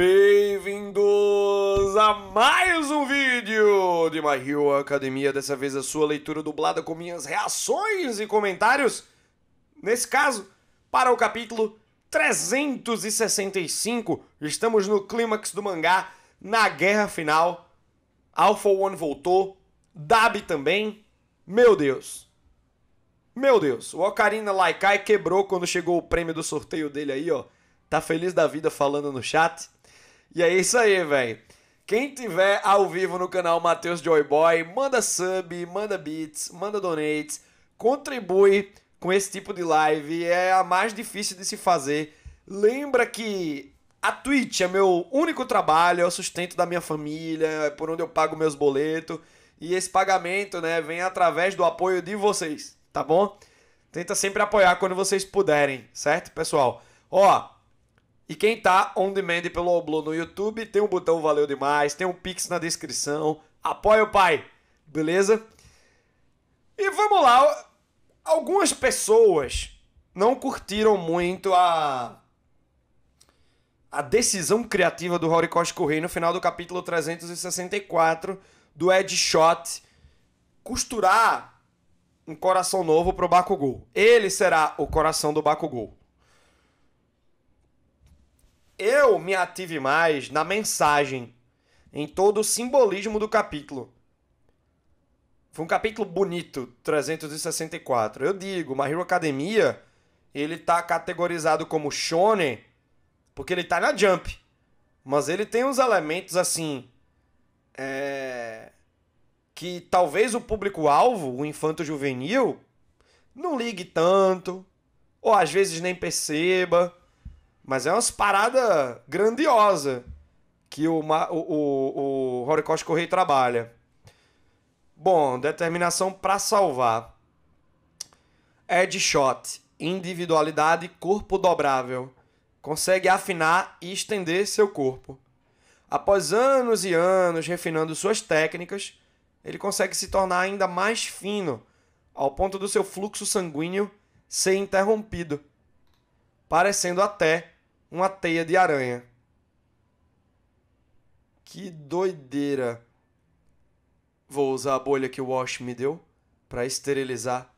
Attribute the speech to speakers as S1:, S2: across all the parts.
S1: Bem-vindos a mais um vídeo de My Hero Academia, dessa vez a sua leitura dublada com minhas reações e comentários, nesse caso, para o capítulo 365, estamos no clímax do mangá, na guerra final, Alpha One voltou, Dabi também, meu Deus, meu Deus, o Ocarina Laikai quebrou quando chegou o prêmio do sorteio dele aí, ó, tá feliz da vida falando no chat, e é isso aí, velho. Quem tiver ao vivo no canal Matheus Joyboy, manda sub, manda beats, manda donates, contribui com esse tipo de live, é a mais difícil de se fazer. Lembra que a Twitch é meu único trabalho, é o sustento da minha família, é por onde eu pago meus boletos, e esse pagamento, né, vem através do apoio de vocês, tá bom? Tenta sempre apoiar quando vocês puderem, certo, pessoal? Ó, e quem tá on demand pelo All no YouTube, tem um botão Valeu Demais, tem um Pix na descrição. Apoia o pai, beleza? E vamos lá. Algumas pessoas não curtiram muito a a decisão criativa do Horikoshi Corrêa no final do capítulo 364 do Ed Shot costurar um coração novo pro Bakugou. Ele será o coração do Bakugou eu me ative mais na mensagem, em todo o simbolismo do capítulo. Foi um capítulo bonito, 364. Eu digo, My Hero Academia, ele tá categorizado como shonen porque ele tá na Jump. Mas ele tem uns elementos assim é... que talvez o público-alvo, o infanto juvenil, não ligue tanto, ou às vezes nem perceba. Mas é umas paradas grandiosas que o, o, o, o Horikoshi trabalha. Bom, determinação para salvar. Headshot. shot, individualidade, corpo dobrável. Consegue afinar e estender seu corpo. Após anos e anos refinando suas técnicas, ele consegue se tornar ainda mais fino, ao ponto do seu fluxo sanguíneo ser interrompido, parecendo até uma teia de aranha. Que doideira. Vou usar a bolha que o Wash me deu para esterilizar.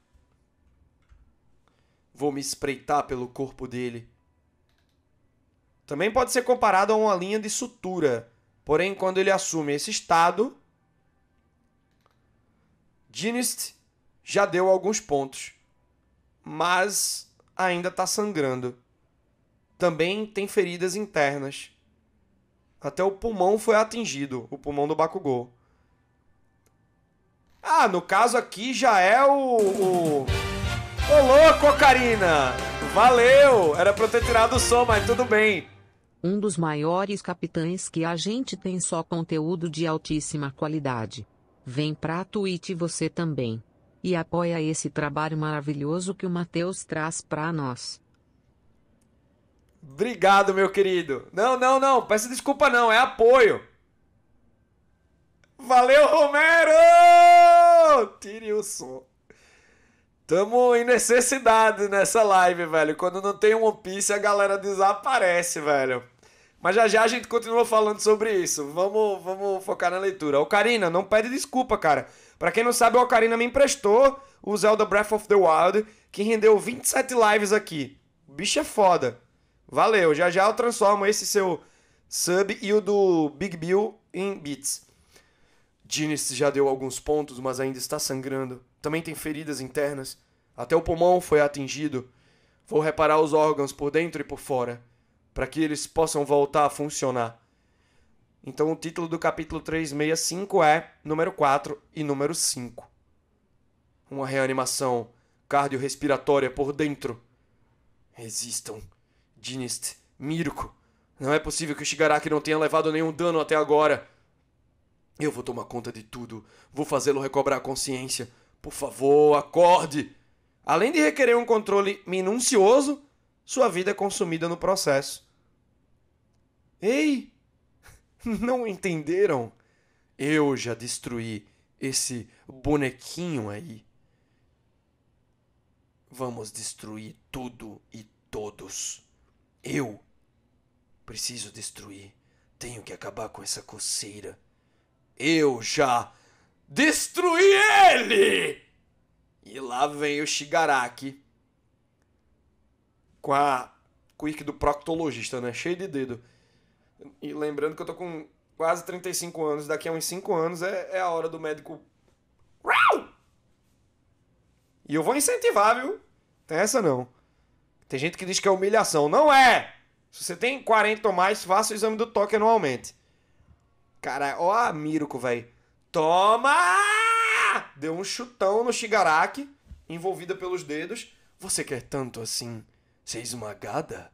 S1: Vou me espreitar pelo corpo dele. Também pode ser comparado a uma linha de sutura. Porém, quando ele assume esse estado, Dinist já deu alguns pontos, mas ainda está sangrando também tem feridas internas. Até o pulmão foi atingido, o pulmão do Bakugou. Ah, no caso aqui já é o. o... Ô louco, Karina! Valeu! Era pra eu ter tirado o som, mas tudo bem. Um dos maiores capitães que a gente tem só conteúdo de altíssima qualidade. Vem pra Twitch você também. E apoia esse trabalho maravilhoso que o Matheus traz pra nós. Obrigado, meu querido. Não, não, não. Peça desculpa, não. É apoio. Valeu, Romero! Tire o som. Tamo em necessidade nessa live, velho. Quando não tem One Piece, a galera desaparece, velho. Mas já já a gente continua falando sobre isso. Vamos, vamos focar na leitura. Ocarina, não pede desculpa, cara. Para quem não sabe, o Ocarina me emprestou o Zelda Breath of the Wild, que rendeu 27 lives aqui. O bicho é foda. Valeu, já já eu transformo esse seu sub e o do Big Bill em bits. Dinis já deu alguns pontos, mas ainda está sangrando. Também tem feridas internas. Até o pulmão foi atingido. Vou reparar os órgãos por dentro e por fora, para que eles possam voltar a funcionar. Então o título do capítulo 365 é número 4 e número 5. Uma reanimação cardiorrespiratória por dentro. Resistam. Dinist, Mirko, não é possível que o Shigaraki não tenha levado nenhum dano até agora. Eu vou tomar conta de tudo. Vou fazê-lo recobrar a consciência. Por favor, acorde! Além de requerer um controle minucioso, sua vida é consumida no processo. Ei! Não entenderam? Eu já destruí esse bonequinho aí. Vamos destruir tudo e todos. Eu preciso destruir. Tenho que acabar com essa coceira. Eu já destruí ele! E lá vem o Shigaraki com a quick do proctologista, né? Cheio de dedo. E lembrando que eu tô com quase 35 anos, daqui a uns 5 anos é, é a hora do médico. E eu vou incentivar, viu? Tem essa não. Tem gente que diz que é humilhação. Não é! Se você tem 40 ou mais, faça o exame do toque anualmente. Cara, ó a Miruko, velho. Toma! Deu um chutão no Shigaraki, envolvida pelos dedos. Você quer tanto assim ser é esmagada?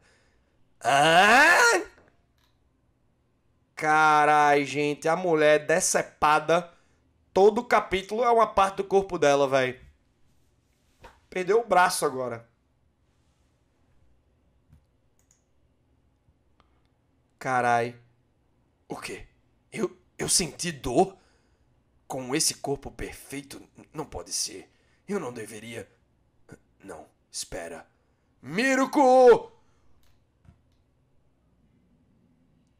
S1: Ah! Carai, gente, a mulher é decepada. Todo capítulo é uma parte do corpo dela, velho. Perdeu o braço agora. Carai. O quê? Eu, eu senti dor? Com esse corpo perfeito, não pode ser. Eu não deveria. Não, espera. Miruko!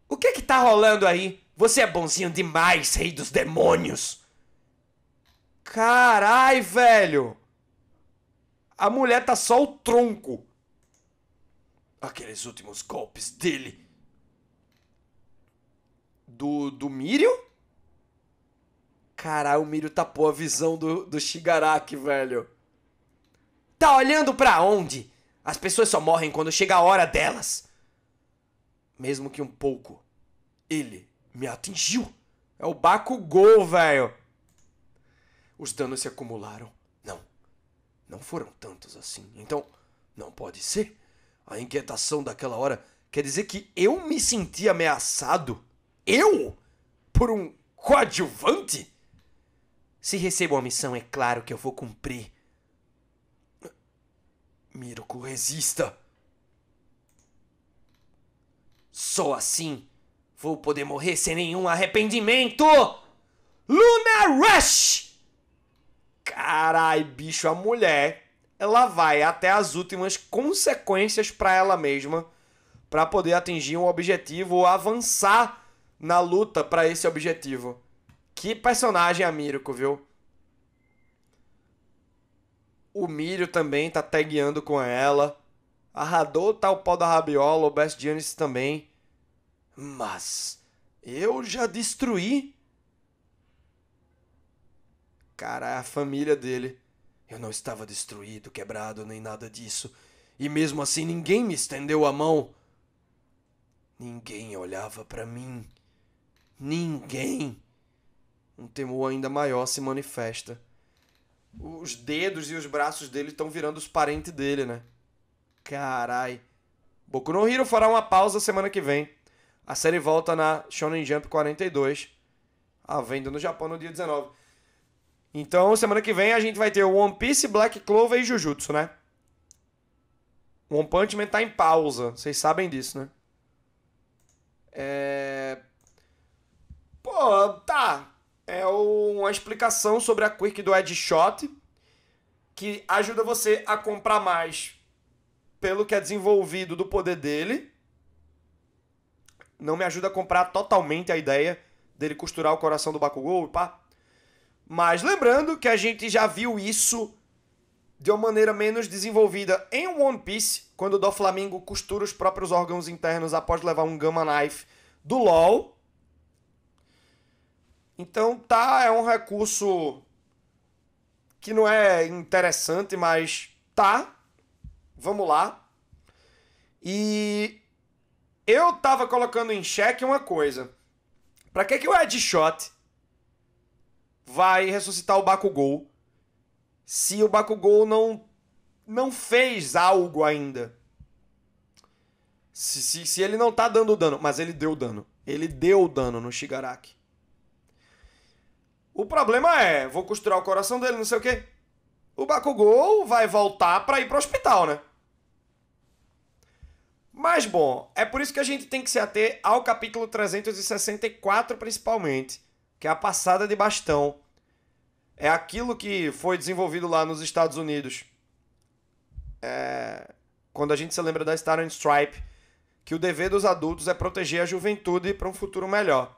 S1: O que é que tá rolando aí? Você é bonzinho demais, rei dos demônios! Carai, velho! A mulher tá só o tronco. Aqueles últimos golpes dele do, do Mirio? Caralho, o Mirio tapou a visão do, do Shigaraki, velho. Tá olhando pra onde? As pessoas só morrem quando chega a hora delas. Mesmo que um pouco. Ele me atingiu. É o Bakugou, velho. Os danos se acumularam. Não. Não foram tantos assim. Então, não pode ser. A inquietação daquela hora quer dizer que eu me senti ameaçado. Eu? Por um coadjuvante? Se recebo a missão, é claro que eu vou cumprir. Mirko, resista. Só assim vou poder morrer sem nenhum arrependimento! Luna Rush! Carai, bicho, a mulher, ela vai até as últimas consequências para ela mesma para poder atingir um objetivo ou avançar na luta para esse objetivo. Que personagem a Mirko, viu? O Mírio também tá tagueando com ela. A Radou tá o pau da rabiola, o Best Giannis também. Mas eu já destruí. Cara, é a família dele. Eu não estava destruído, quebrado, nem nada disso. E mesmo assim ninguém me estendeu a mão. Ninguém olhava para mim ninguém. Um temor ainda maior se manifesta. Os dedos e os braços dele estão virando os parentes dele, né? Carai. Boku no Hiro fará uma pausa semana que vem. A série volta na Shonen Jump 42, a venda no Japão no dia 19. Então, semana que vem a gente vai ter One Piece, Black Clover e Jujutsu, né? One Punch Man tá em pausa, vocês sabem disso, né? É... Pô, tá. É uma explicação sobre a Quick do Ed que ajuda você a comprar mais pelo que é desenvolvido do poder dele. Não me ajuda a comprar totalmente a ideia dele costurar o coração do Bakugou, pá. Mas lembrando que a gente já viu isso de uma maneira menos desenvolvida em One Piece, quando o Doflamingo costura os próprios órgãos internos após levar um Gamma Knife do LoL. Então tá, é um recurso que não é interessante, mas tá. Vamos lá. E eu tava colocando em xeque uma coisa. Pra que, que o Ed Shot vai ressuscitar o Bakugou se o Bakugou não, não fez algo ainda? Se, se, se ele não tá dando dano, mas ele deu dano. Ele deu dano no Shigaraki. O problema é, vou costurar o coração dele, não sei o quê. O Bakugou vai voltar para ir pro hospital, né? Mas bom, é por isso que a gente tem que se ater ao capítulo 364 principalmente, que é a passada de bastão. É aquilo que foi desenvolvido lá nos Estados Unidos. É... Quando a gente se lembra da Star and Stripe, que o dever dos adultos é proteger a juventude para um futuro melhor,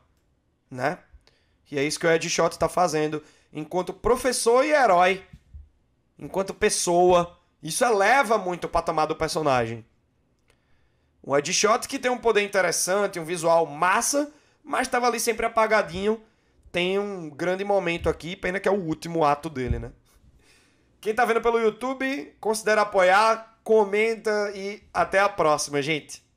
S1: né? Que é isso que o Ed Schott está fazendo enquanto professor e herói, enquanto pessoa. Isso eleva muito o patamar do personagem. Um headshot que tem um poder interessante, um visual massa, mas estava ali sempre apagadinho. Tem um grande momento aqui, pena que é o último ato dele, né? Quem tá vendo pelo YouTube, considera apoiar, comenta e até a próxima, gente.